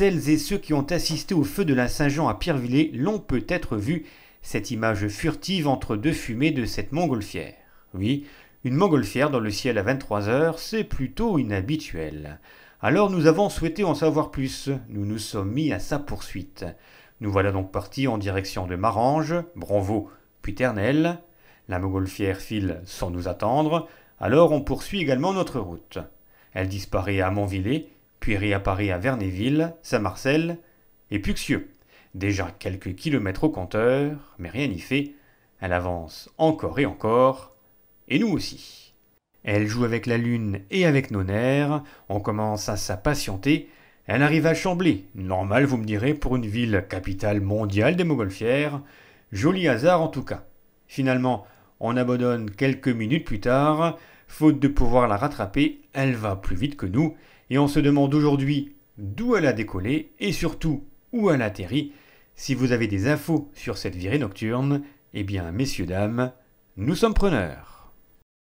Celles et ceux qui ont assisté au feu de la Saint-Jean à Pierrevillers l'ont peut-être vu, cette image furtive entre deux fumées de cette montgolfière. Oui, une montgolfière dans le ciel à 23 heures, c'est plutôt inhabituel. Alors nous avons souhaité en savoir plus, nous nous sommes mis à sa poursuite. Nous voilà donc partis en direction de Marange, Bronvaux, puis Ternel. La montgolfière file sans nous attendre, alors on poursuit également notre route. Elle disparaît à Montvillers, puis réapparaît à Vernéville, Saint-Marcel et Puxieux. Déjà quelques kilomètres au compteur, mais rien n'y fait. Elle avance encore et encore, et nous aussi. Elle joue avec la lune et avec nos nerfs, on commence à s'impatienter. Elle arrive à Chamblay, normal vous me direz pour une ville capitale mondiale des Mogolfières. Joli hasard en tout cas. Finalement, on abandonne quelques minutes plus tard, Faute de pouvoir la rattraper, elle va plus vite que nous, et on se demande aujourd'hui d'où elle a décollé et surtout où elle atterrit. Si vous avez des infos sur cette virée nocturne, eh bien, messieurs, dames, nous sommes preneurs.